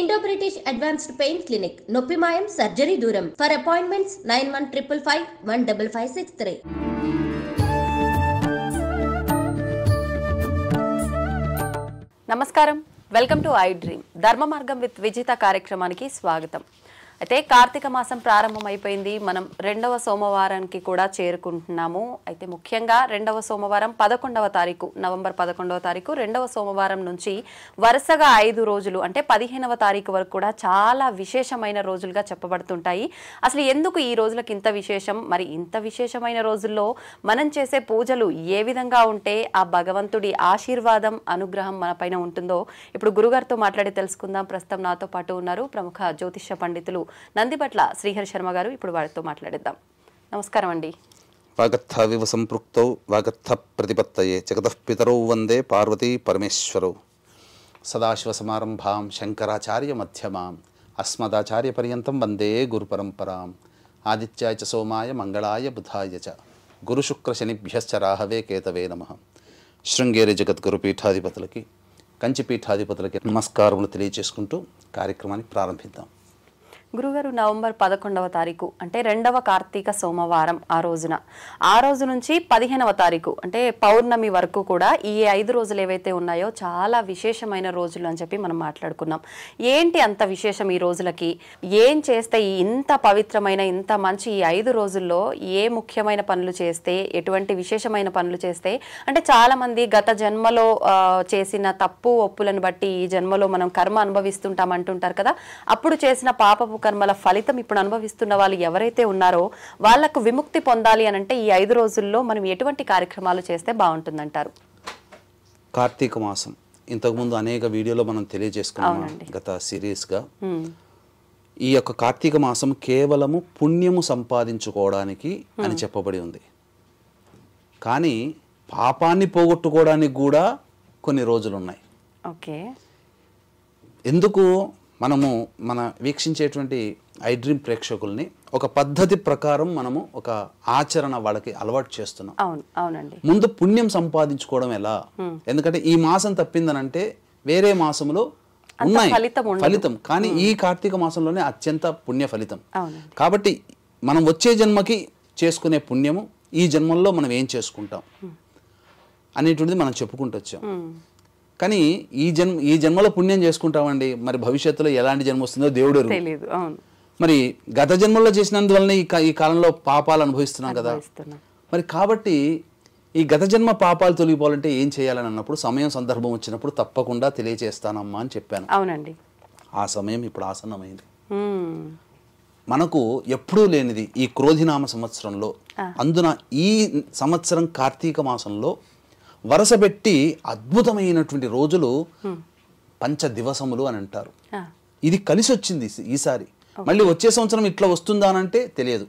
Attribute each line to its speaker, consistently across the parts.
Speaker 1: Indo British advanced pain clinic నొప్పి మాయం surgery దూరం for appointments nine one triple five one double five six three నమస్కారం welcome to iDream ధర్మ మార్గం with విజేత కార్యక్రమానికి స్వాగతం అయితే కార్తీక మాసం ప్రారంభమైపోయింది మనం రెండవ సోమవారానికి కూడా చేరుకుంటున్నాము అయితే ముఖ్యంగా రెండవ సోమవారం పదకొండవ తారీఖు నవంబర్ పదకొండవ తారీఖు రెండవ సోమవారం నుంచి వరుసగా ఐదు రోజులు అంటే పదిహేనవ తారీఖు వరకు కూడా చాలా విశేషమైన రోజులుగా చెప్పబడుతుంటాయి అసలు ఎందుకు ఈ రోజులకు ఇంత విశేషం మరి ఇంత విశేషమైన రోజుల్లో మనం చేసే పూజలు ఏ విధంగా ఉంటే ఆ భగవంతుడి ఆశీర్వాదం అనుగ్రహం మనపైన ఉంటుందో ఇప్పుడు గురుగారితో మాట్లాడి తెలుసుకుందాం ప్రస్తుతం నాతో పాటు ఉన్నారు ప్రముఖ జ్యోతిష పండితులు నందిపట్ల శ్రీహరి శర్మ గారు ఇప్పుడు వారితో మాట్లాడిద్దాం నమస్కారం అండి
Speaker 2: వాగత్ వివ సంపృక్త వాగత్ ప్రతిపత్తయే జగత పితరౌ వందే పార్వతీ పరమేశ్వరౌ సదాశివ సమారంభాం శంకరాచార్య మధ్యమాం అస్మదాచార్య పర్యంతం వందే గురు పరంపరాం ఆదిత్యాయ సోమాయ మంగళాయ బుధాయ చ గురుశుక్రశనిభ్యశ్చ రాహవే కేతవే నమ శృంగేరి జగద్గురు పీఠాధిపతులకి కంచి పీఠాధిపతులకి నమస్కారములు తెలియజేసుకుంటూ కార్యక్రమాన్ని ప్రారంభిద్దాం
Speaker 1: గురువారు నవంబర్ పదకొండవ తారీఖు అంటే రెండవ కార్తీక సోమవారం ఆ రోజున ఆ రోజు నుంచి పదిహేనవ తారీఖు అంటే పౌర్ణమి వరకు కూడా ఈ ఐదు రోజులు ఏవైతే ఉన్నాయో చాలా విశేషమైన రోజులు అని చెప్పి మనం మాట్లాడుకున్నాం ఏంటి అంత విశేషం ఈ రోజులకి ఏం చేస్తే ఇంత పవిత్రమైన ఇంత మంచి ఈ ఐదు రోజుల్లో ఏ ముఖ్యమైన పనులు చేస్తే ఎటువంటి విశేషమైన పనులు చేస్తే అంటే చాలామంది గత జన్మలో చేసిన తప్పు ఒప్పులను బట్టి ఈ జన్మలో మనం కర్మ అనుభవిస్తుంటాం అంటుంటారు కదా అప్పుడు చేసిన పాపపు కర్మల ఫలితం ఇప్పుడు అనుభవిస్తున్న వాళ్ళు ఎవరైతే ఉన్నారో వాళ్లకు విముక్తి పొందాలి అంటే ఈ ఐదు రోజుల్లో మనం ఎటువంటి కార్యక్రమాలు చేస్తే బాగుంటుందంటారు
Speaker 2: కార్తీక మాసం ఇంతకుముందు అనేక వీడియోలో మనం తెలియజేసుకున్నాం గత సిరీస్గా ఈ యొక్క కార్తీక మాసం కేవలము పుణ్యము సంపాదించుకోవడానికి అని చెప్పబడి ఉంది కానీ పాపాన్ని పోగొట్టుకోవడానికి కూడా కొన్ని రోజులు ఉన్నాయి ఓకే ఎందుకు మనము మన వీక్షించేటువంటి ఐ డ్రీమ్ ప్రేక్షకుల్ని ఒక పద్ధతి ప్రకారం మనము ఒక ఆచరణ వాళ్ళకి అలవాటు చేస్తున్నాం అవునండి ముందు పుణ్యం సంపాదించుకోవడం ఎలా ఎందుకంటే ఈ మాసం తప్పిందనంటే వేరే మాసంలో
Speaker 3: ఉన్నాయి ఫలితం
Speaker 2: కానీ ఈ కార్తీక మాసంలోనే అత్యంత పుణ్య ఫలితం కాబట్టి మనం వచ్చే జన్మకి చేసుకునే పుణ్యము ఈ జన్మల్లో మనం ఏం చేసుకుంటాం అనేటువంటిది మనం చెప్పుకుంటూ వచ్చాం కానీ ఈ జన్మ ఈ జన్మలో పుణ్యం చేసుకుంటామండి మరి భవిష్యత్తులో ఎలాంటి జన్మ వస్తుందో దేవుడు మరి గత జన్మల్లో చేసినందువల్లనే ఈ కాలంలో పాపాలు అనుభవిస్తున్నాం కదా మరి కాబట్టి ఈ గత జన్మ పాపాలు తొలగిపోవాలంటే ఏం చేయాలని అన్నప్పుడు సమయం సందర్భం వచ్చినప్పుడు తప్పకుండా తెలియజేస్తానమ్మా అని చెప్పాను అవునండి ఆ సమయం ఇప్పుడు ఆసన్నమైంది మనకు ఎప్పుడూ లేనిది ఈ క్రోధినామ సంవత్సరంలో అందున ఈ సంవత్సరం కార్తీక మాసంలో వరసపెట్టి అద్భుతమైనటువంటి రోజులు పంచ దివసములు అని అంటారు ఇది కలిసి వచ్చింది ఈసారి మళ్ళీ వచ్చే సంవత్సరం ఇట్లా వస్తుందా అంటే తెలియదు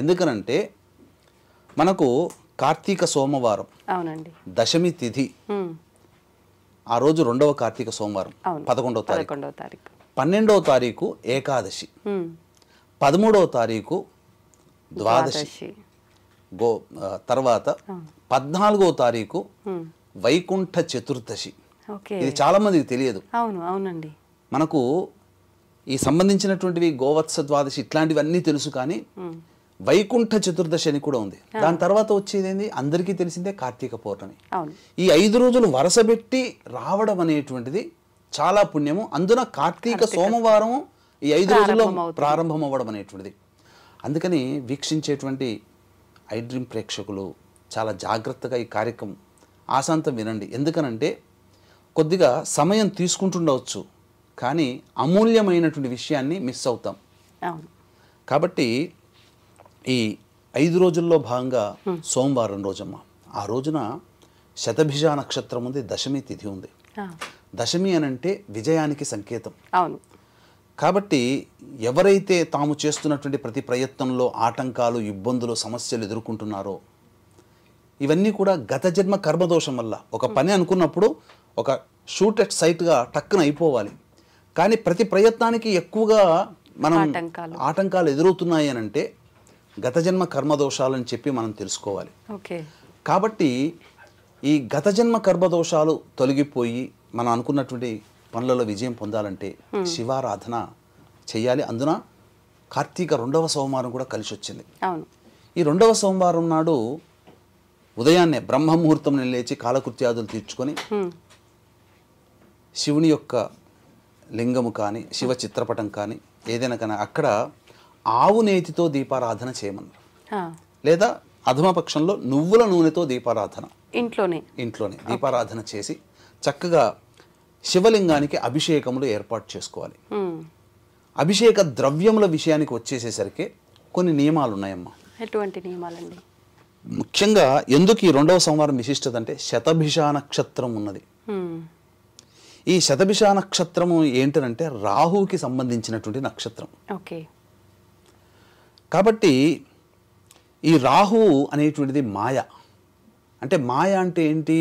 Speaker 2: ఎందుకనంటే మనకు కార్తీక సోమవారం అవునండి దశమి తిథి ఆ రోజు రెండవ కార్తీక సోమవారం పదకొండవ తారీఖు తారీఖు పన్నెండవ తారీఖు ఏకాదశి పదమూడవ తారీఖు ద్వాదశి గో తర్వాత పద్నాలుగో తారీఖు వైకుంఠ చతుర్దశి ఇది చాలా మందికి తెలియదు
Speaker 3: అవును అవునండి
Speaker 2: మనకు ఈ సంబంధించినటువంటివి గోవత్స ద్వాదశి ఇట్లాంటివన్నీ తెలుసు కానీ వైకుంఠ చతుర్దశి అని కూడా ఉంది దాని తర్వాత వచ్చేది ఏంది అందరికీ తెలిసిందే కార్తీక పౌర్ణమి ఈ ఐదు రోజులు పెట్టి రావడం అనేటువంటిది చాలా పుణ్యము అందున కార్తీక సోమవారం ఈ ఐదు రోజుల్లో ప్రారంభం అవ్వడం అనేటువంటిది అందుకని వీక్షించేటువంటి ఐ డ్రీమ్ ప్రేక్షకులు చాలా జాగ్రత్తగా ఈ కార్యక్రమం ఆశాంతం వినండి ఎందుకనంటే కొద్దిగా సమయం తీసుకుంటుండవచ్చు కానీ అమూల్యమైనటువంటి విషయాన్ని మిస్ అవుతాం కాబట్టి ఈ ఐదు రోజుల్లో భాగంగా సోమవారం రోజమ్మ ఆ రోజున శతభిజా నక్షత్రం ఉంది దశమి తిథి ఉంది దశమి అనంటే విజయానికి సంకేతం అవును కాబట్టి ఎవరైతే తాము చేస్తున్నటువంటి ప్రతి ప్రయత్నంలో ఆటంకాలు ఇబ్బందులు సమస్యలు ఎదుర్కొంటున్నారో ఇవన్నీ కూడా గత జన్మ కర్మదోషం వల్ల ఒక పని అనుకున్నప్పుడు ఒక షూట్ ఎట్ సైట్గా టక్కున అయిపోవాలి కానీ ప్రతి ప్రయత్నానికి ఎక్కువగా మనం ఆటంకాలు ఎదురవుతున్నాయి అని అంటే గత జన్మ కర్మదోషాలు అని చెప్పి మనం తెలుసుకోవాలి కాబట్టి ఈ గత జన్మ కర్మదోషాలు తొలగిపోయి మనం అనుకున్నటువంటి పనులలో విజయం పొందాలంటే శివారాధన చేయాలి అందున కార్తీక రెండవ సోమవారం కూడా కలిసి వచ్చింది ఈ రెండవ సోమవారం నాడు ఉదయాన్నే బ్రహ్మముహూర్తం లేచి కాలకృత్యాదులు తీర్చుకొని శివుని యొక్క లింగము కానీ శివ చిత్రపటం కానీ ఏదైనా కానీ అక్కడ ఆవు నేతితో దీపారాధన చేయమన్నారు లేదా అధమపక్షంలో నువ్వుల నూనెతో దీపారాధన ఇంట్లోనే ఇంట్లోనే దీపారాధన చేసి చక్కగా శివలింగానికి అభిషేకములు ఏర్పాటు చేసుకోవాలి అభిషేక ద్రవ్యముల విషయానికి వచ్చేసేసరికి కొన్ని నియమాలు ఉన్నాయమ్మా
Speaker 1: ఎటువంటి నియమాలండి
Speaker 2: ముఖ్యంగా ఎందుకు ఈ రెండవ సంవారం విశిష్టత అంటే శతభిష నక్షత్రం ఉన్నది ఈ శతభిష నక్షత్రం ఏంటంటే రాహువుకి సంబంధించినటువంటి నక్షత్రం ఓకే కాబట్టి ఈ రాహువు అనేటువంటిది మాయ అంటే మాయ అంటే ఏంటి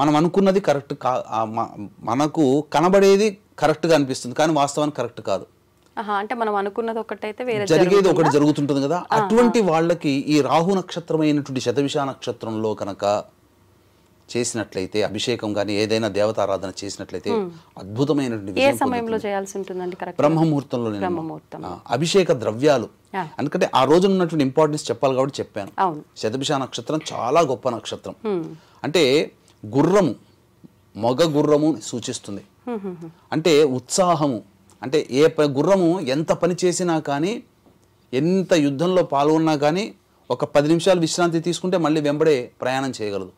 Speaker 2: మనం అనుకున్నది కరెక్ట్ కా మనకు కనబడేది కరెక్ట్గా అనిపిస్తుంది కానీ వాస్తవానికి కరెక్ట్ కాదు
Speaker 1: అంటే మనం అనుకున్నది ఒకటైతే వేరే జరిగేది ఒకటి జరుగుతుంటుంది
Speaker 2: కదా అటువంటి వాళ్ళకి ఈ రాహు నక్షత్రం అయినటువంటి శతవిషా నక్షత్రంలో కనుక చేసినట్లయితే అభిషేకం కానీ ఏదైనా దేవతారాధన చేసినట్లయితే అద్భుతమైనటువంటి సమయంలో
Speaker 1: చేయాల్సి ఉంటుందండి
Speaker 2: బ్రహ్మముహూర్తంలో అభిషేక ద్రవ్యాలు ఎందుకంటే ఆ రోజు ఉన్నటువంటి ఇంపార్టెన్స్ చెప్పాలి కాబట్టి చెప్పాను శతభిషా నక్షత్రం చాలా గొప్ప నక్షత్రం అంటే గుర్రము మగ గుర్రము సూచిస్తుంది అంటే ఉత్సాహము అంటే ఏ గుర్రము ఎంత పని చేసినా కానీ ఎంత యుద్ధంలో పాల్గొన్నా కానీ ఒక పది నిమిషాలు విశ్రాంతి తీసుకుంటే మళ్ళీ వెంబడే ప్రయాణం చేయగలదు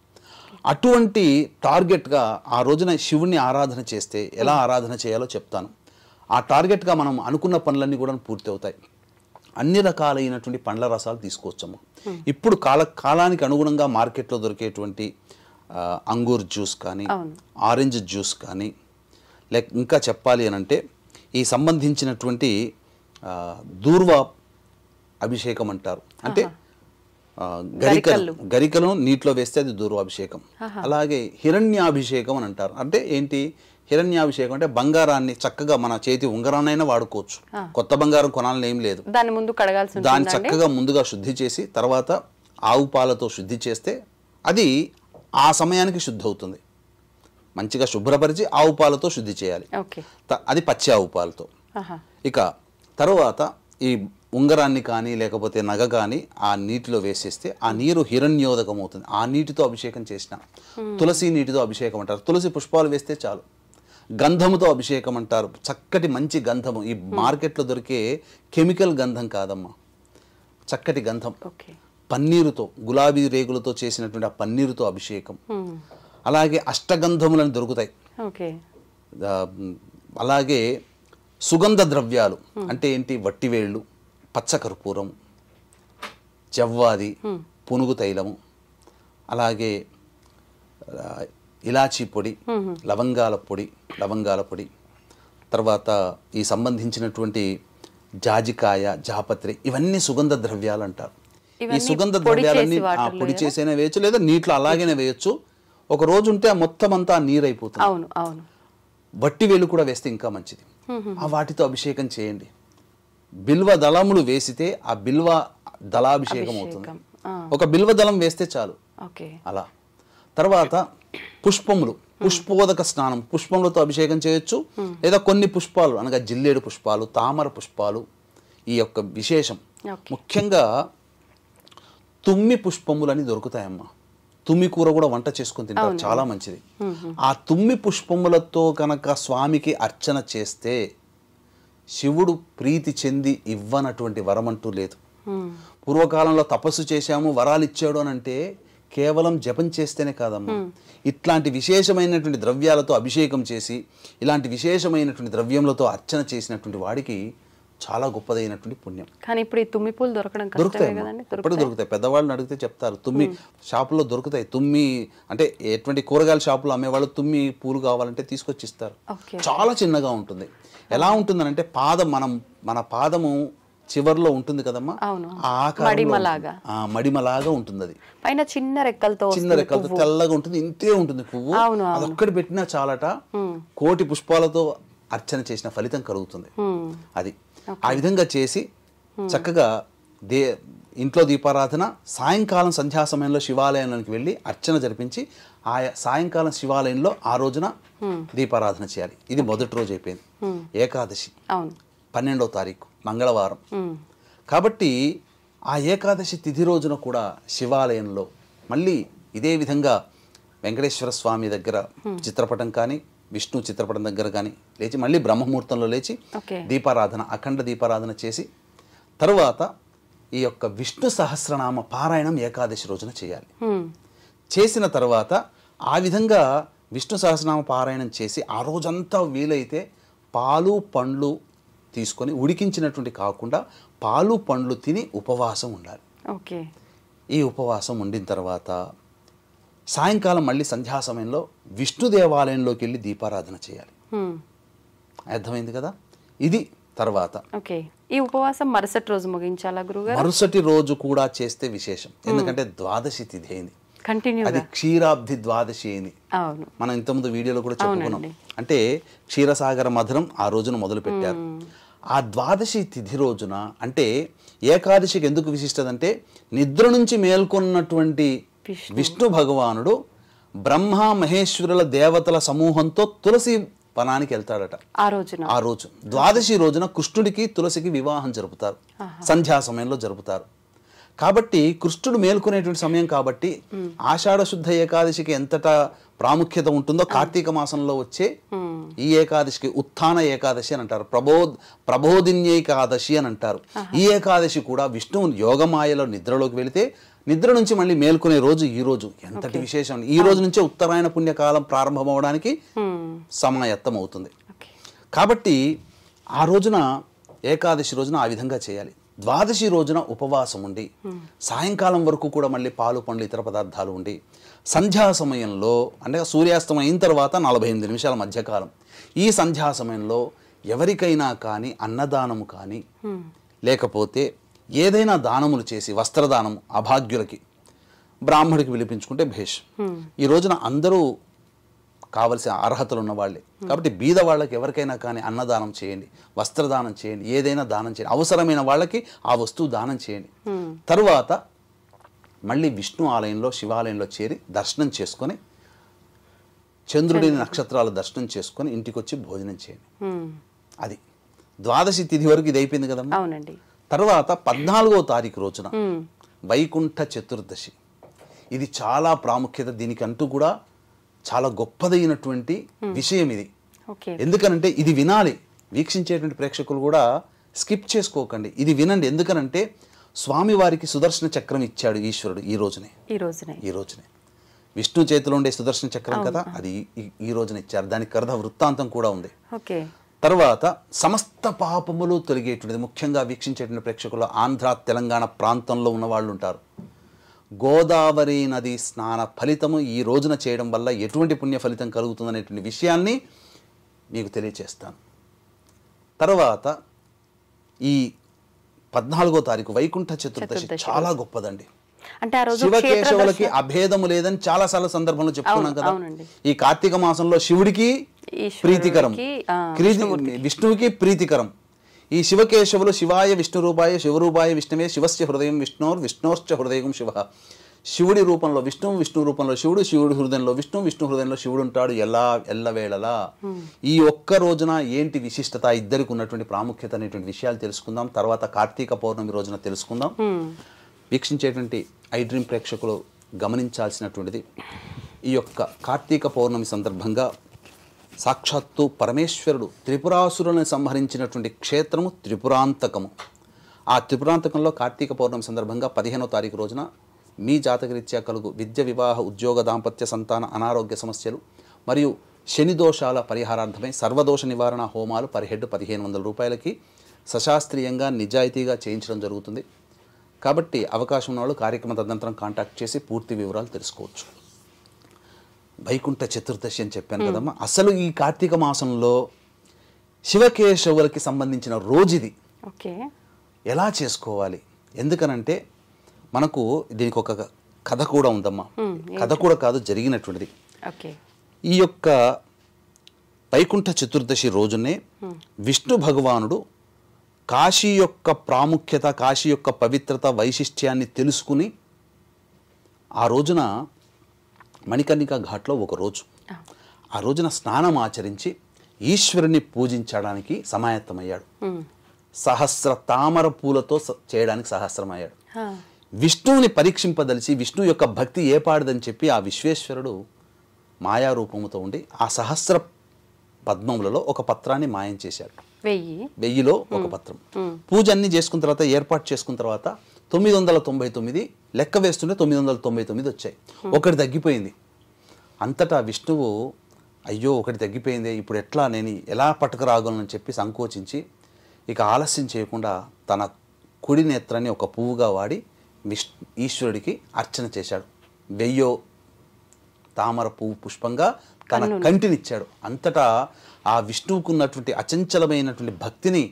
Speaker 2: అటువంటి టార్గెట్గా ఆ రోజున శివుణ్ణి ఆరాధన చేస్తే ఎలా ఆరాధన చేయాలో చెప్తాను ఆ టార్గెట్గా మనం అనుకున్న పనులన్నీ కూడా పూర్తి అవుతాయి అన్ని రకాలైనటువంటి పండ్ల రసాలు తీసుకొచ్చాము ఇప్పుడు కాల కాలానికి అనుగుణంగా మార్కెట్లో దొరికేటువంటి అంగూర్ జ్యూస్ కానీ ఆరెంజ్ జ్యూస్ కానీ లేక ఇంకా చెప్పాలి అని అంటే ఈ సంబంధించినటువంటి దూర్వ అభిషేకం అంటారు అంటే గరికలు గరికలను నీటిలో వేస్తే అది దూర్వాభిషేకం అలాగే హిరణ్యాభిషేకం అని అంటారు అంటే ఏంటి హిరణ్యాభిషేకం అంటే బంగారాన్ని చక్కగా మన చేతి ఉంగరాన్నైనా వాడుకోవచ్చు కొత్త బంగారం కొనాలని ఏం లేదు
Speaker 1: దాని ముందు కడగాల్సి దాన్ని చక్కగా
Speaker 2: ముందుగా శుద్ధి చేసి తర్వాత ఆవు పాలతో శుద్ధి చేస్తే అది ఆ సమయానికి శుద్ధి అవుతుంది మంచిగా శుభ్రపరిచి ఆవు పాలతో శుద్ధి చేయాలి అది పచ్చి ఆవు పాలతో ఇక తర్వాత ఈ ఉంగరాన్ని కానీ లేకపోతే నగ కానీ ఆ నీటిలో వేసేస్తే ఆ నీరు హిరణ్యోదకం అవుతుంది ఆ నీటితో అభిషేకం చేసిన తులసి నీటితో అభిషేకం అంటారు తులసి పుష్పాలు వేస్తే చాలు గంధముతో అభిషేకం అంటారు చక్కటి మంచి గంధము ఈ మార్కెట్లో దొరికే కెమికల్ గంధం కాదమ్మా చక్కటి గంధం పన్నీరుతో గులాబీ రేగులతో చేసినటువంటి ఆ పన్నీరుతో అభిషేకం అలాగే అష్టగంధములను దొరుకుతాయి అలాగే సుగంధ ద్రవ్యాలు అంటే ఏంటి వట్టివేళ్ళు పచ్చకర్పూరం జవ్వాది పునుగు తైలము అలాగే ఇలాచీ పొడి లవంగాల పొడి లవంగాల పొడి తర్వాత ఈ సంబంధించినటువంటి జాజికాయ జాపత్రి ఇవన్నీ సుగంధ ద్రవ్యాలు అంటారు ఈ సుగంధ ద్రవ్యాలన్నీ పొడి చేసైనా వేయచ్చు లేదా నీటిలో అలాగనే వేయచ్చు ఒక రోజు ఉంటే మొత్తం అంతా నీరైపోతుంది అవును అవును వట్టి వేలు కూడా వేస్తే ఇంకా మంచిది ఆ వాటితో అభిషేకం చేయండి బిల్వ దళములు వేసితే ఆ బిల్వ దళాభిషేకం అవుతుంది ఒక బిల్వ దళం వేస్తే చాలు అలా తర్వాత పుష్పములు పుష్పోదక స్నానం పుష్పములతో అభిషేకం చేయొచ్చు లేదా కొన్ని పుష్పాలు అనగా జిల్లేడు పుష్పాలు తామర పుష్పాలు ఈ యొక్క విశేషం ముఖ్యంగా తుమ్మి పుష్పములని దొరుకుతాయమ్మా తుమ్మి కూర కూడా వంట చేసుకుని తింటారు చాలా మంచిది ఆ తుమ్మి పుష్పములతో కనుక స్వామికి అర్చన చేస్తే శివుడు ప్రీతి చెంది ఇవ్వనటువంటి వరం అంటూ లేదు పూర్వకాలంలో తపస్సు చేశాము వరాలు ఇచ్చాడు అని అంటే కేవలం జపం చేస్తేనే కాదమ్మా ఇట్లాంటి విశేషమైనటువంటి ద్రవ్యాలతో అభిషేకం చేసి ఇలాంటి విశేషమైనటువంటి ద్రవ్యములతో అర్చన చేసినటువంటి వాడికి చాలా గొప్పదైనటువంటి పుణ్యం
Speaker 1: కానీ ఇప్పుడు ఈ తుమ్మి పూలు దొరకడం దొరుకుతాయి ఇప్పుడు
Speaker 2: దొరుకుతాయి పెద్దవాళ్ళని అడిగితే చెప్తారు తుమ్మి షాపులో దొరుకుతాయి తుమ్మి అంటే ఎటువంటి కూరగాయల షాపులో అమ్మేవాళ్ళు తుమ్మి పూలు కావాలంటే తీసుకొచ్చి ఇస్తారు చాలా చిన్నగా ఉంటుంది ఎలా ఉంటుందనంటే పాదం మనం మన పాదము చివర్లో ఉంటుంది కదమ్మా మడిమలాగా ఉంటుంది అది
Speaker 1: పైన చిన్న రెక్కలతో చిన్న రెక్కలతో
Speaker 2: తెల్లగా ఉంటుంది ఇంతే ఉంటుంది పువ్వు అదొక్కటి పెట్టినా చాలట కోటి పుష్పాలతో అర్చన చేసిన ఫలితం కలుగుతుంది అది ఆ విధంగా చేసి చక్కగా దే ఇంట్లో దీపారాధన సాయంకాలం సంధ్యా సమయంలో శివాలయానికి వెళ్ళి అర్చన జరిపించి ఆయా సాయంకాలం శివాలయంలో ఆ రోజున దీపారాధన చేయాలి ఇది మొదటి రోజు అయిపోయింది ఏకాదశి పన్నెండో తారీఖు మంగళవారం కాబట్టి ఆ ఏకాదశి తిథి రోజున కూడా శివాలయంలో మళ్ళీ ఇదే విధంగా వెంకటేశ్వర స్వామి దగ్గర చిత్రపటం కానీ విష్ణు చిత్రపటం దగ్గర కానీ లేచి మళ్ళీ బ్రహ్మముహూర్తంలో లేచి దీపారాధన అఖండ దీపారాధన చేసి తరువాత ఈ యొక్క విష్ణు సహస్రనామ పారాయణం ఏకాదశి రోజున చేయాలి చేసిన తర్వాత ఆ విధంగా విష్ణు సహస్రనామ పారాయణం చేసి ఆ రోజంతా వీలైతే పాలు పండ్లు తీసుకొని ఉడికించినటువంటి కాకుండా పాలు పండ్లు తిని ఉపవాసం ఉండాలి ఓకే ఈ ఉపవాసం ఉండిన తర్వాత సాయంకాలం మళ్ళీ సంధ్యా సమయంలో విష్ణు దేవాలయంలోకి వెళ్ళి దీపారాధన చేయాలి hmm. అర్థమైంది కదా ఇది తర్వాత
Speaker 1: ఈ ఉపవాసం మరుసటి రోజు ముగించాలా గురు మరుసటి
Speaker 2: రోజు కూడా చేస్తే విశేషం hmm. ఎందుకంటే ద్వాదశి తిథి అయింది అది క్షీరాబ్ది ద్వాదశి అయింది మనం ఇంతకుముందు వీడియోలో కూడా చెప్పుకున్నాం అంటే క్షీరసాగర మధురం ఆ రోజున మొదలు పెట్టారు hmm. ఆ ద్వాదశి తిథి రోజున అంటే ఏకాదశికి ఎందుకు విశిష్టదంటే నిద్ర నుంచి మేల్కొన్నటువంటి విష్ణు భగవానుడు బ్రహ్మ మహేశ్వరుల దేవతల సమూహంతో తులసి వనానికి వెళ్తాడట ఆ రోజున ఆ రోజు ద్వాదశి రోజున కృష్ణుడికి తులసికి వివాహం జరుపుతారు సంధ్యా సమయంలో జరుపుతారు కాబట్టి కృష్ణుడు మేల్కొనేటువంటి సమయం కాబట్టి ఆషాఢ శుద్ధ ఏకాదశికి ఎంతట ప్రాముఖ్యత ఉంటుందో కార్తీక మాసంలో వచ్చే ఈ ఏకాదశికి ఉత్థాన ఏకాదశి అని అంటారు ప్రబోధ్ ప్రబోధిన్యేకాదశి అని అంటారు ఈ ఏకాదశి కూడా విష్ణువు యోగమాయలో నిద్రలోకి వెళితే నిద్ర నుంచి మళ్ళీ మేల్కొనే రోజు ఈ రోజు ఎంతటి విశేషం ఈ రోజు నుంచే ఉత్తరాయణ పుణ్యకాలం ప్రారంభం అవడానికి సమాయత్తం అవుతుంది కాబట్టి ఆ రోజున ఏకాదశి రోజున ఆ విధంగా చేయాలి ద్వాదశి రోజున ఉపవాసం ఉండి సాయంకాలం వరకు కూడా మళ్ళీ పాలు పండ్లు ఇతర పదార్థాలు ఉండి సంధ్యా సమయంలో అంటే సూర్యాస్తమం అయిన తర్వాత నలభై ఎనిమిది నిమిషాల మధ్యకాలం ఈ సంధ్యా సమయంలో ఎవరికైనా కానీ అన్నదానము కానీ లేకపోతే ఏదైనా దానములు చేసి వస్త్రదానం అభాగ్యులకి బ్రాహ్మడికి పిలిపించుకుంటే భేష్ ఈ రోజున అందరూ కావలసిన అర్హతలు ఉన్న వాళ్ళే కాబట్టి బీద వాళ్ళకి ఎవరికైనా కానీ అన్నదానం చేయండి వస్త్రదానం చేయండి ఏదైనా దానం చేయండి అవసరమైన వాళ్ళకి ఆ వస్తువు దానం చేయండి తరువాత మళ్ళీ విష్ణు ఆలయంలో శివాలయంలో చేరి దర్శనం చేసుకొని చంద్రుడిని నక్షత్రాల దర్శనం చేసుకొని ఇంటికి వచ్చి భోజనం చేయండి అది ద్వాదశి తిథి వరకు ఇది అయిపోయింది కదమ్మా అవునండి తర్వాత పద్నాలుగో తారీఖు రోజున వైకుంఠ చతుర్దశి ఇది చాలా ప్రాముఖ్యత దీనికంటూ కూడా చాలా గొప్పదైనటువంటి విషయం ఇది ఎందుకనంటే ఇది వినాలి వీక్షించేటువంటి ప్రేక్షకులు కూడా స్కిప్ చేసుకోకండి ఇది వినండి ఎందుకనంటే స్వామివారికి సుదర్శన చక్రం ఇచ్చాడు ఈశ్వరుడు ఈ రోజునే ఈ రోజునే ఈ రోజునే విష్ణు చేతిలో ఉండే సుదర్శన చక్రం కదా అది ఈ రోజున ఇచ్చారు దానికి కర్ధ వృత్తాంతం కూడా ఉంది తర్వాత సమస్త పాపములు తొలగేటువంటిది ముఖ్యంగా వీక్షించేటువంటి ప్రేక్షకులు ఆంధ్ర తెలంగాణ ప్రాంతంలో ఉన్న వాళ్ళు ఉంటారు గోదావరి నది స్నాన ఫలితము ఈ రోజున చేయడం వల్ల ఎటువంటి పుణ్య ఫలితం కలుగుతుందనేటువంటి విషయాన్ని మీకు తెలియచేస్తాను తర్వాత ఈ పద్నాలుగో తారీఖు వైకుంఠ చతుర్దశి చాలా గొప్పదండి
Speaker 1: శివకేశవులకి
Speaker 2: అభేదము లేదని చాలా సార్లు సందర్భంలో చెప్పుకున్నాం కదా ఈ కార్తీక మాసంలో శివుడికి ప్రీతికరం విష్ణువుకి ప్రీతికరం ఈ శివకేశవులు శివాయ విష్ణు రూపాయ శివరూపాయ విష్ణువే శివస్య హృదయం విష్ణోర్ విష్ణోశ్చ హృదయం శివ శివుడి రూపంలో విష్ణువు విష్ణు రూపంలో శివుడు శివుడి హృదయంలో విష్ణు విష్ణు హృదయంలో శివుడు ఉంటాడు ఎలా ఎల్లవేళలా ఈ ఒక్క రోజున ఏంటి విశిష్టత ఇద్దరికి ఉన్నటువంటి ప్రాముఖ్యత అనేటువంటి విషయాలు తెలుసుకుందాం తర్వాత కార్తీక పౌర్ణమి రోజున తెలుసుకుందాం వీక్షించేటువంటి ఐ డ్రీమ్ ప్రేక్షకులు గమనించాల్సినటువంటిది ఈ యొక్క కార్తీక పౌర్ణమి సందర్భంగా సాక్షాత్తు పరమేశ్వరుడు త్రిపురాసురులను సంహరించినటువంటి క్షేత్రము త్రిపురాంతకము ఆ త్రిపురాంతకంలో కార్తీక పౌర్ణమి సందర్భంగా పదిహేనో తారీఖు రోజున మీ జాతకరీత్యా కలుగు విద్య వివాహ ఉద్యోగ దాంపత్య సంతాన అనారోగ్య సమస్యలు మరియు శని దోషాల పరిహారార్థమై సర్వదోష నివారణ హోమాలు పర్ హెడ్ పదిహేను వందల రూపాయలకి సశాస్త్రీయంగా నిజాయితీగా చేయించడం జరుగుతుంది కాబట్టి అవకాశం ఉన్నవాళ్ళు కార్యక్రమ తదనంతరం కాంటాక్ట్ చేసి పూర్తి వివరాలు తెలుసుకోవచ్చు వైకుంఠ చతుర్దశి అని చెప్పాను కదమ్మా అసలు ఈ కార్తీక మాసంలో శివకేశవులకి సంబంధించిన రోజు ఇది ఎలా చేసుకోవాలి ఎందుకనంటే మనకు దీనికి ఒక కథ కూడా ఉందమ్మా కథ కూడా కాదు జరిగినటువంటిది ఈ యొక్క వైకుంఠ చతుర్దశి రోజునే విష్ణు భగవానుడు కాశీ యొక్క ప్రాముఖ్యత కాశీ యొక్క పవిత్రత వైశిష్ట్యాన్ని తెలుసుకుని ఆ రోజున మణికర్ణిక ఘాట్లో ఒకరోజు ఆ రోజున స్నానం ఆచరించి ఈశ్వరుని పూజించడానికి సమాయత్తమయ్యాడు సహస్ర తామర పూలతో చేయడానికి సహస్రమయ్యాడు విష్ణువుని పరీక్షింపదలిచి విష్ణు యొక్క భక్తి ఏపాడదని చెప్పి ఆ విశ్వేశ్వరుడు మాయారూపముతో ఉండి ఆ సహస్ర పద్మములలో ఒక పత్రాన్ని మాయం చేశాడు వెయ్యి వెయ్యిలో ఒక పత్రం పూజ అన్ని చేసుకున్న తర్వాత ఏర్పాటు చేసుకున్న తర్వాత తొమ్మిది వందల తొంభై తొమ్మిది లెక్క వేస్తుంటే తొమ్మిది వందల తొంభై తొమ్మిది వచ్చాయి ఒకటి తగ్గిపోయింది అంతటా విష్ణువు అయ్యో ఒకటి తగ్గిపోయింది ఇప్పుడు ఎట్లా నేను ఎలా పట్టుకురాగలను చెప్పి సంకోచించి ఇక ఆలస్యం చేయకుండా తన కుడి నేత్రాన్ని ఒక పువ్వుగా వాడి విష్ ఈశ్వరుడికి అర్చన చేశాడు వెయ్యో తామర పువ్వు పుష్పంగా తన కంటినిచ్చాడు అంతటా ఆ విష్ణువుకు ఉన్నటువంటి అచంచలమైనటువంటి భక్తిని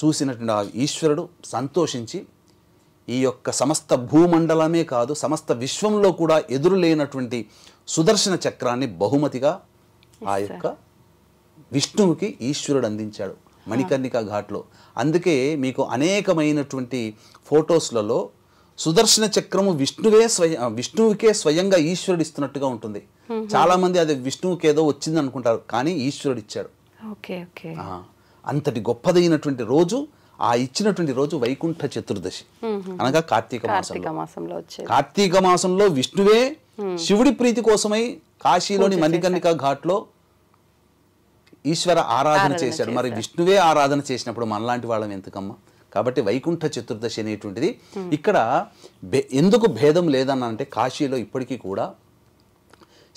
Speaker 2: చూసినటువంటి ఆ ఈశ్వరుడు సంతోషించి ఈ యొక్క సమస్త భూమండలమే కాదు సమస్త విశ్వంలో కూడా ఎదురులేనటువంటి సుదర్శన చక్రాన్ని బహుమతిగా ఆ యొక్క విష్ణువుకి ఈశ్వరుడు అందించాడు మణికర్ణిక ఘాట్లో అందుకే మీకు అనేకమైనటువంటి ఫొటోస్లలో సుదర్శన చక్రము విష్ణువే స్వయ విష్ణువుకే స్వయంగా ఈశ్వరుడు ఇస్తున్నట్టుగా ఉంటుంది చాలామంది అది విష్ణువుకి ఏదో వచ్చింది అనుకుంటారు కానీ ఈశ్వరుడు ఇచ్చాడు అంతటి గొప్పదైనటువంటి రోజు ఆ ఇచ్చినటువంటి రోజు వైకుంఠ చతుర్దశి అనగా కార్తీక మాసంలో కార్తీక మాసంలో విష్ణువే శివుడి ప్రీతి కోసమై కాశీలోని మణికర్ణిక ఘాట్లో ఈశ్వర ఆరాధన చేశాడు మరి విష్ణువే ఆరాధన చేసినప్పుడు మనలాంటి వాళ్ళం ఎందుకమ్మా కాబట్టి వైకుంఠ చతుర్దశి అనేటువంటిది ఇక్కడ ఎందుకు భేదం అంటే కాశీలో ఇప్పటికీ కూడా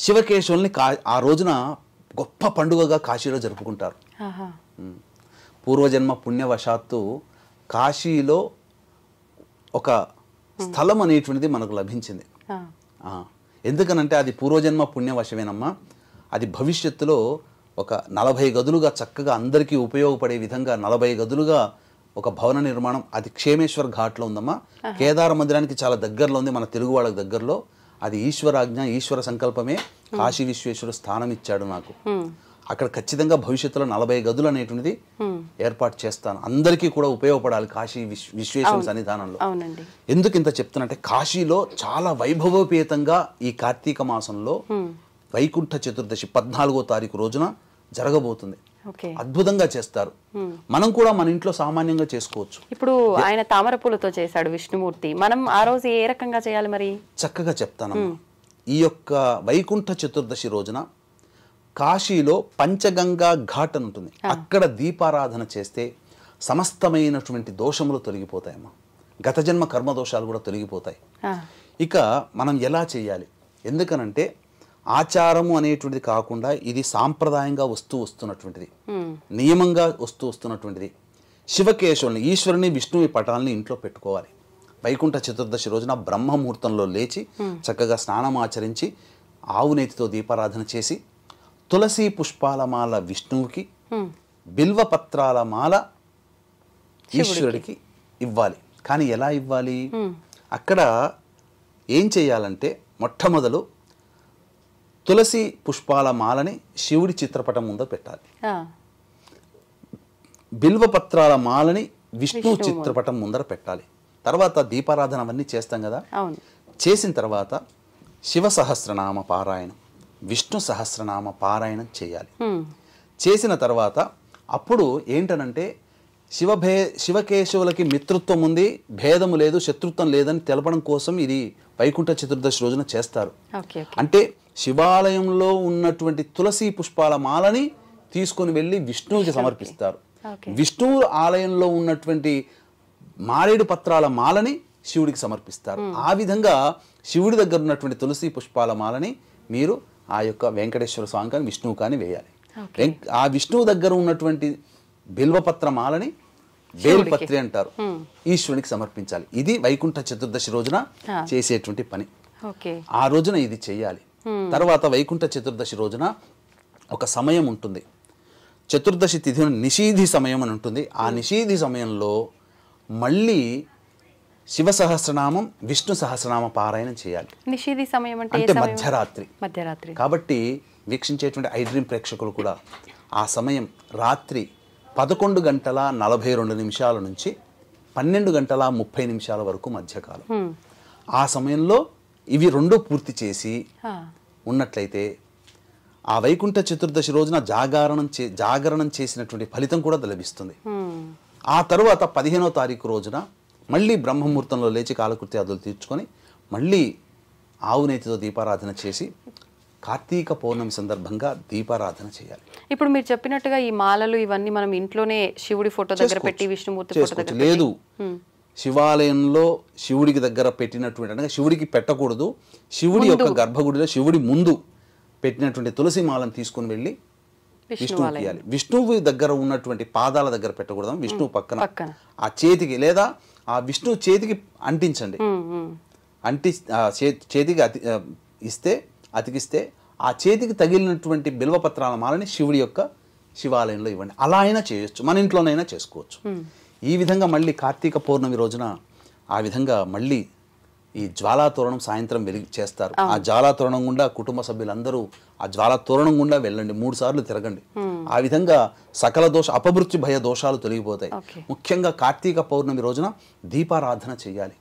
Speaker 2: శివకేశవుల్ని ఆ రోజున గొప్ప పండుగగా కాశీలో జరుపుకుంటారు పూర్వజన్మ పుణ్యవశాత్తు కాశీలో ఒక స్థలం అనేటువంటిది మనకు లభించింది ఎందుకనంటే అది పూర్వజన్మ పుణ్యవశమేనమ్మా అది భవిష్యత్తులో ఒక నలభై గదులుగా చక్కగా అందరికీ ఉపయోగపడే విధంగా నలభై గదులుగా ఒక భవన నిర్మాణం అది క్షేమేశ్వర్ ఘాట్లో ఉందమ్మా కేదార మందిరానికి చాలా దగ్గరలో ఉంది మన తెలుగు వాళ్ళకి దగ్గరలో అది ఈశ్వరాజ్ఞ ఈశ్వర సంకల్పమే కాశీ విశ్వేశ్వరుడు స్థానం ఇచ్చాడు నాకు అక్కడ ఖచ్చితంగా భవిష్యత్తులో నలభై గదులు అనేటువంటిది ఏర్పాటు చేస్తాను అందరికీ కూడా ఉపయోగపడాలి కాశీ విశ్వేశ్వర సన్నిధానంలో ఎందుకు ఇంత చెప్తున్నట్టే కాశీలో చాలా వైభవోపేతంగా ఈ కార్తీక మాసంలో వైకుంఠ చతుర్దశి పద్నాలుగో తారీఖు రోజున జరగబోతుంది అద్భుతంగా చేస్తారు మనం కూడా మన ఇంట్లో సామాన్యంగా చేసుకోవచ్చు
Speaker 1: ఇప్పుడు ఆయన తామర పూలతో చేశాడు విష్ణుమూర్తి మనం ఆ రోజు ఏ రకంగా చేయాలి మరి
Speaker 2: చక్కగా చెప్తాను ఈ యొక్క వైకుంఠ చతుర్దశి రోజున కాశీలో పంచగంగా ఘాట్ అని ఉంటుంది అక్కడ దీపారాధన చేస్తే సమస్తమైనటువంటి దోషములు తొలగిపోతాయమ్మా గత జన్మ కర్మదోషాలు కూడా తొలగిపోతాయి ఇక మనం ఎలా చేయాలి ఎందుకనంటే ఆచారము అనేటువంటిది కాకుండా ఇది సాంప్రదాయంగా వస్తూ వస్తున్నటువంటిది నియమంగా వస్తూ వస్తున్నటువంటిది శివకేశవుని ఈశ్వరుని విష్ణువు పటాలని ఇంట్లో పెట్టుకోవాలి వైకుంఠ చతుర్దశి రోజున బ్రహ్మముహూర్తంలో లేచి చక్కగా స్నానం ఆచరించి ఆవు నేతితో దీపారాధన చేసి తులసి పుష్పాల మాల విష్ణువుకి బిల్వ పత్రాల మాల ఈశ్వరుడికి ఇవ్వాలి కానీ ఎలా ఇవ్వాలి అక్కడ ఏం చేయాలంటే మొట్టమొదలు తులసి పుష్పాల మాలని శివుడి చిత్రపటం ముందు పెట్టాలి బిల్వపత్రాల మాలని విష్ణు చిత్రపటం ముందర పెట్టాలి తర్వాత దీపారాధన అవన్నీ చేస్తాం కదా చేసిన తర్వాత శివ సహస్రనామ పారాయణం విష్ణు సహస్రనామ పారాయణం చేయాలి చేసిన తర్వాత అప్పుడు ఏంటనంటే శివభే శివకేశవులకి మిత్రత్వం ఉంది భేదము లేదు శత్రుత్వం లేదని తెలపడం కోసం ఇది వైకుంఠ చతుర్దశి రోజున చేస్తారు అంటే శివాలయంలో ఉన్నటువంటి తులసి పుష్పాల మాలని తీసుకొని వెళ్ళి విష్ణువుకి సమర్పిస్తారు విష్ణువు ఆలయంలో ఉన్నటువంటి మారేడు పత్రాల మాలని శివుడికి సమర్పిస్తారు ఆ విధంగా శివుడి దగ్గర ఉన్నటువంటి తులసి పుష్పాల మాలని మీరు ఆ యొక్క వెంకటేశ్వర స్వామి కానీ విష్ణువు కానీ వేయాలి ఆ విష్ణువు దగ్గర ఉన్నటువంటి బిల్వపత్ర మాలని బేల్పత్రి అంటారు ఈశ్వరునికి సమర్పించాలి ఇది వైకుంఠ చతుర్దశి రోజున చేసేటువంటి పని ఆ రోజున ఇది చేయాలి తర్వాత వైకుంఠ చతుర్దశి రోజున ఒక సమయం ఉంటుంది చతుర్దశి తిథి నిషీధి సమయం అని ఉంటుంది ఆ నిషీధి సమయంలో మళ్ళీ శివ సహస్రనామం విష్ణు సహస్రనామ పారాయణం చేయాలి
Speaker 1: నిషేధి సమయం అంటే అంటే మధ్యరాత్రి మధ్యరాత్రి
Speaker 2: కాబట్టి వీక్షించేటువంటి ఐడ్రీమ్ ప్రేక్షకులు కూడా ఆ సమయం రాత్రి పదకొండు గంటల నలభై రెండు నిమిషాల నుంచి పన్నెండు గంటల ముప్పై నిమిషాల వరకు మధ్యకాలం ఆ సమయంలో ఇవి రెండు పూర్తి చేసి ఉన్నట్లయితే ఆ వైకుంఠ చతుర్దశి రోజున జాగరణం చే జాగరణం చేసినటువంటి ఫలితం కూడా లభిస్తుంది ఆ తరువాత పదిహేనో తారీఖు రోజున మళ్ళీ బ్రహ్మముహూర్తంలో లేచి అదులు తీర్చుకొని మళ్ళీ ఆవునేతితో దీపారాధన చేసి కార్తీక పౌర్ణమి సందర్భంగా దీపారాధన చేయాలి
Speaker 1: ఇప్పుడు మీరు చెప్పినట్టుగా ఈ మాలలు ఇవన్నీ మనం ఇంట్లోనే శివుడి ఫోటో దగ్గర పెట్టి విష్ణుమూర్తి
Speaker 2: లేదు శివాలయంలో శివుడికి దగ్గర పెట్టినటువంటి అనగా శివుడికి పెట్టకూడదు శివుడి యొక్క గర్భగుడిలో శివుడి ముందు పెట్టినటువంటి తులసి మాలను తీసుకుని వెళ్ళి విష్ణువు తీయాలి విష్ణువు దగ్గర ఉన్నటువంటి పాదాల దగ్గర పెట్టకూడదు విష్ణువు పక్కన ఆ చేతికి లేదా ఆ విష్ణు చేతికి అంటించండి అంటి చేతికి అతి ఇస్తే అతికిస్తే ఆ చేతికి తగిలినటువంటి బిల్వపత్రాల మాలని శివుడి యొక్క శివాలయంలో ఇవ్వండి అలా అయినా చేయొచ్చు మన ఇంట్లోనైనా చేసుకోవచ్చు ఈ విధంగా మళ్ళీ కార్తీక పౌర్ణమి రోజున ఆ విధంగా మళ్ళీ ఈ జ్వాలాతోరణం సాయంత్రం వెలిగి చేస్తారు ఆ జ్వాలాతోరణం గుండా కుటుంబ సభ్యులందరూ ఆ జ్వాలాతోరణం గుండా వెళ్ళండి మూడు సార్లు తిరగండి ఆ విధంగా సకల దోష అపమృత్యు భయ దోషాలు తొలగిపోతాయి ముఖ్యంగా కార్తీక పౌర్ణమి రోజున దీపారాధన చేయాలి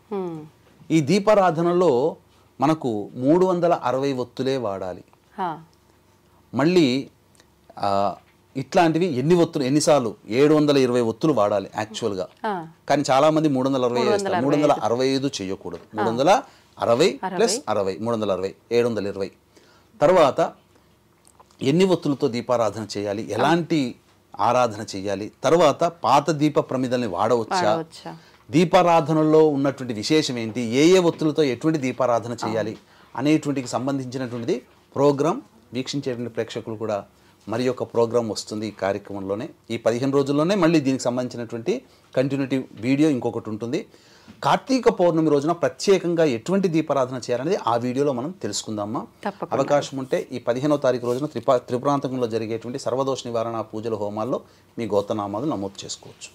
Speaker 2: ఈ దీపారాధనలో మనకు మూడు వందల అరవై ఒత్తులే వాడాలి మళ్ళీ ఇట్లాంటివి ఎన్ని ఒత్తులు ఎన్నిసార్లు ఏడు వందల ఇరవై ఒత్తులు వాడాలి యాక్చువల్గా కానీ చాలా మంది మూడు వందల అరవై చేస్తారు మూడు వందల అరవై ఐదు చేయకూడదు మూడు వందల అరవై ప్లస్ అరవై మూడు వందల అరవై ఏడు వందల ఇరవై తర్వాత ఎన్ని ఒత్తులతో దీపారాధన చేయాలి ఎలాంటి ఆరాధన చేయాలి తర్వాత పాత దీప ప్రమిదల్ని వాడవచ్చా దీపారాధనలో ఉన్నటువంటి విశేషం ఏంటి ఏ ఏ ఒత్తులతో ఎటువంటి దీపారాధన చేయాలి అనేటువంటికి సంబంధించినటువంటిది ప్రోగ్రాం వీక్షించేటువంటి ప్రేక్షకులు కూడా మరి ఒక ప్రోగ్రామ్ వస్తుంది ఈ కార్యక్రమంలోనే ఈ పదిహేను రోజుల్లోనే మళ్ళీ దీనికి సంబంధించినటువంటి కంటిన్యూటీ వీడియో ఇంకొకటి ఉంటుంది కార్తీక పౌర్ణమి రోజున ప్రత్యేకంగా ఎటువంటి దీపారాధన చేయాలనేది ఆ వీడియోలో మనం తెలుసుకుందామా అవకాశం ఉంటే ఈ పదిహేనో తారీఖు రోజున త్రిపా త్రిపురాంతకంలో జరిగేటువంటి సర్వదోష నివారణ పూజల హోమాల్లో మీ గోతనామాలు నమోదు చేసుకోవచ్చు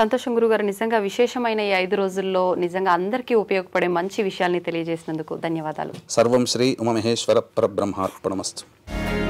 Speaker 1: సంతోషం గురుగారు నిజంగా విశేషమైన ఈ ఐదు రోజుల్లో నిజంగా అందరికీ ఉపయోగపడే మంచి విషయాల్ని తెలియజేసినందుకు ధన్యవాదాలు
Speaker 2: సర్వం శ్రీ ఉమమహేశ్వర పరబ్రహ్మార్పణమస్తు